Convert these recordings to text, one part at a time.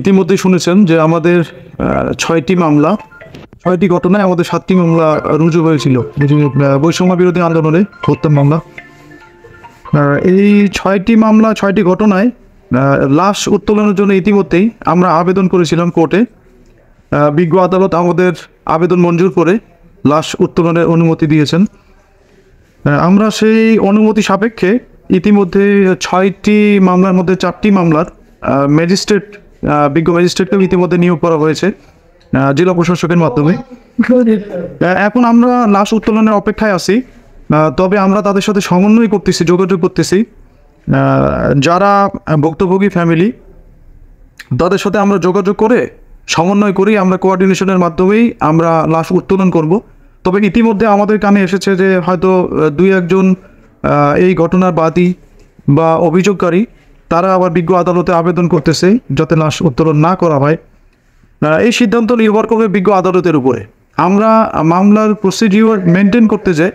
ইতিমধ্যে শুনেছেন যে আমাদের ছয়টি মামলা ছয়টি ঘটনায় আমাদের সাতটি মামলা রুজু হয়েছিল বৈষম্য বিরোধী আন্দোলনে হত্যা মামলা এই ছয়টি মামলা ছয়টি ঘটনায় লাশ উত্তোলনের জন্য ইতিমধ্যেই আমরা আবেদন করেছিলাম কোর্টে বিজ্ঞ আদালত আমাদের আবেদন মঞ্জুর করে লাশ উত্তোলনের অনুমতি দিয়েছেন আমরা সেই অনুমতি সাপেক্ষে ইতিমধ্যে ছয়টি মামলার মধ্যে চারটি মামলার ম্যাজিস্ট্রেট বিজ্ঞ ম্যাজিস্ট্রেটকেও ইতিমধ্যে নিয়োগ করা হয়েছে জেলা প্রশাসকের মাধ্যমে এখন আমরা লাশ উত্তোলনের অপেক্ষায় আছি তবে আমরা তাদের সাথে সমন্বয় করতেছি যোগাযোগ করতেছি যারা ভুক্তভোগী ফ্যামিলি তাদের সাথে আমরা যোগাযোগ করে সমন্বয় করি আমরা কোয়ার্ডিনেশনের মাধ্যমেই আমরা লাশ উত্তোলন করব তবে ইতিমধ্যে আমাদের কানে এসেছে যে হয়তো দুই একজন এই ঘটনার বাদী বা অভিযোগকারী তারা আবার বিজ্ঞ আদালতে আবেদন করতেছে যাতে লাশ উত্তোলন না করা হয় এই সিদ্ধান্ত নির্ভর করবে বিজ্ঞ আদালতের উপরে আমরা মামলার প্রসিডিওর মেনটেন করতে যাই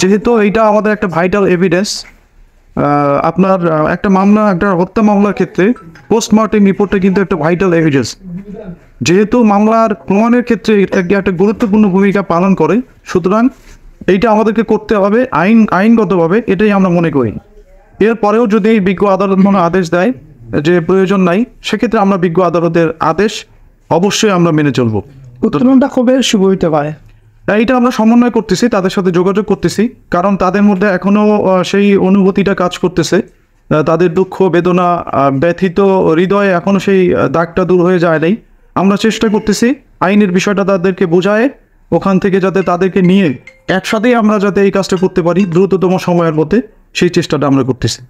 যেহেতু এইটা আমাদের একটা ভাইটাল এভিডেন্স আপনার একটা মামলা একটা হত্যা মামলার ক্ষেত্রে পোস্টমর্টেম রিপোর্টটা কিন্তু একটা ভাইটাল এভিডেন্স যেহেতু মামলার প্রমাণের ক্ষেত্রে একটা গুরুত্বপূর্ণ ভূমিকা পালন করে সুতরাং এইটা আমাদেরকে করতে হবে আইন আইনগতভাবে এটাই আমরা মনে করি এরপরেও যদি বিজ্ঞ আদালত কোনো আদেশ দেয় যে প্রয়োজন নাই সেক্ষেত্রে আমরা বিজ্ঞ আদালতের আদেশ অবশ্যই আমরা মেনে চলবো উত্তোলনটা খুবই শুভ হইতে পারে হ্যাঁ, এইটা আমরা সমন্বয় করতেছি তাদের সাথে যোগাযোগ করতেছি কারণ তাদের মধ্যে এখনও সেই অনুভূতিটা কাজ করতেছে তাদের দুঃখ বেদনা ব্যথিত হৃদয়ে এখনও সেই দাগটা দূর হয়ে যায় নাই আমরা চেষ্টা করতেছি আইনের বিষয়টা তাদেরকে বোঝায় ওখান থেকে যাতে তাদেরকে নিয়ে একসাথেই আমরা যাতে এই কাজটা করতে পারি দ্রুততম সময়ের মধ্যে সেই চেষ্টাটা আমরা করতেছি